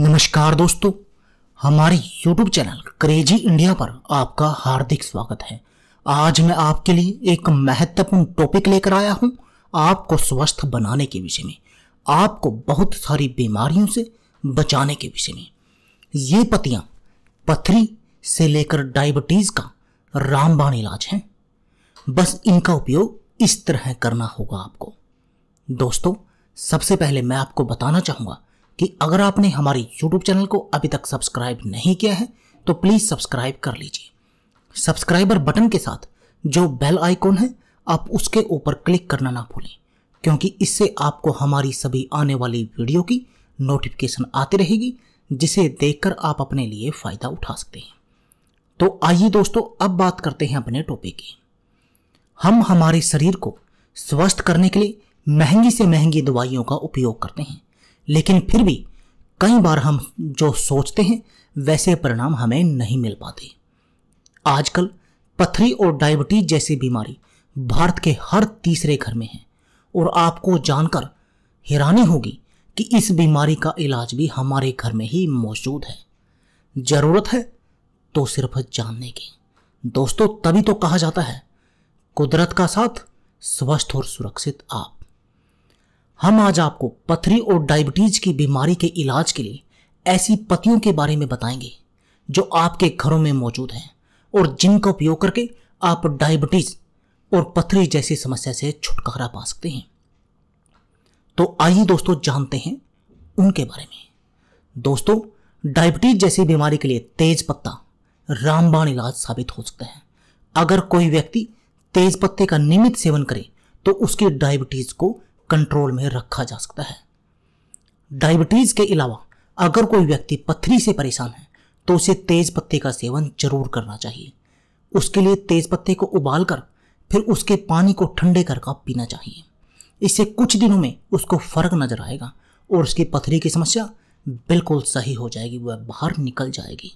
नमस्कार दोस्तों हमारे YouTube चैनल क्रेजी इंडिया पर आपका हार्दिक स्वागत है आज मैं आपके लिए एक महत्वपूर्ण टॉपिक लेकर आया हूं आपको स्वस्थ बनाने के विषय में आपको बहुत सारी बीमारियों से बचाने के विषय में ये पतियां पथरी से लेकर डायबिटीज़ का रामबाण इलाज है बस इनका उपयोग इस तरह करना होगा आपको दोस्तों सबसे पहले मैं आपको बताना चाहूँगा कि अगर आपने हमारे YouTube चैनल को अभी तक सब्सक्राइब नहीं किया है तो प्लीज़ सब्सक्राइब कर लीजिए सब्सक्राइबर बटन के साथ जो बेल आइकॉन है आप उसके ऊपर क्लिक करना ना भूलें क्योंकि इससे आपको हमारी सभी आने वाली वीडियो की नोटिफिकेशन आती रहेगी जिसे देखकर आप अपने लिए फ़ायदा उठा सकते हैं तो आइए दोस्तों अब बात करते हैं अपने टॉपिक की हम हमारे शरीर को स्वस्थ करने के लिए महंगी से महंगी दवाइयों का उपयोग करते हैं लेकिन फिर भी कई बार हम जो सोचते हैं वैसे परिणाम हमें नहीं मिल पाते आजकल पथरी और डायबिटीज जैसी बीमारी भारत के हर तीसरे घर में है और आपको जानकर हैरानी होगी कि इस बीमारी का इलाज भी हमारे घर में ही मौजूद है ज़रूरत है तो सिर्फ जानने की दोस्तों तभी तो कहा जाता है कुदरत का साथ स्वस्थ और सुरक्षित आप हम आज आपको पथरी और डायबिटीज की बीमारी के इलाज के लिए ऐसी पतियों के बारे में बताएंगे जो आपके घरों में मौजूद हैं और जिनका उपयोग करके आप डायबिटीज और पथरी जैसी समस्या से छुटकारा पा सकते हैं तो आइए दोस्तों जानते हैं उनके बारे में दोस्तों डायबिटीज जैसी बीमारी के लिए तेज पत्ता रामबाण इलाज साबित हो सकता है अगर कोई व्यक्ति तेज पत्ते का नियमित सेवन करे तो उसकी डायबिटीज को कंट्रोल में रखा जा सकता है डायबिटीज़ के अलावा अगर कोई व्यक्ति पथरी से परेशान है तो उसे तेज़ पत्ते का सेवन जरूर करना चाहिए उसके लिए तेज़ पत्ते को उबाल कर फिर उसके पानी को ठंडे कर का पीना चाहिए इससे कुछ दिनों में उसको फर्क नजर आएगा और उसकी पथरी की समस्या बिल्कुल सही हो जाएगी वह बाहर निकल जाएगी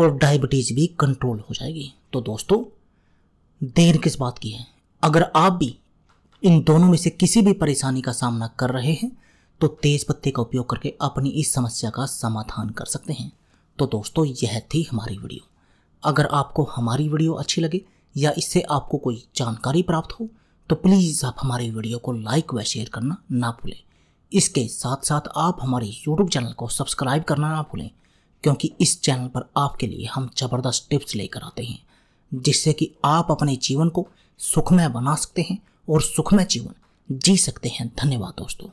और डायबिटीज़ भी कंट्रोल हो जाएगी तो दोस्तों देर किस बात की है अगर आप भी इन दोनों में से किसी भी परेशानी का सामना कर रहे हैं तो तेज पत्ते का उपयोग करके अपनी इस समस्या का समाधान कर सकते हैं तो दोस्तों यह थी हमारी वीडियो अगर आपको हमारी वीडियो अच्छी लगे या इससे आपको कोई जानकारी प्राप्त हो तो प्लीज़ आप हमारी वीडियो को लाइक व शेयर करना ना भूलें इसके साथ साथ आप हमारे यूट्यूब चैनल को सब्सक्राइब करना ना भूलें क्योंकि इस चैनल पर आपके लिए हम ज़बरदस्त टिप्स लेकर आते हैं जिससे कि आप अपने जीवन को सुखमय बना सकते हैं और सुखमय जीवन जी सकते हैं धन्यवाद दोस्तों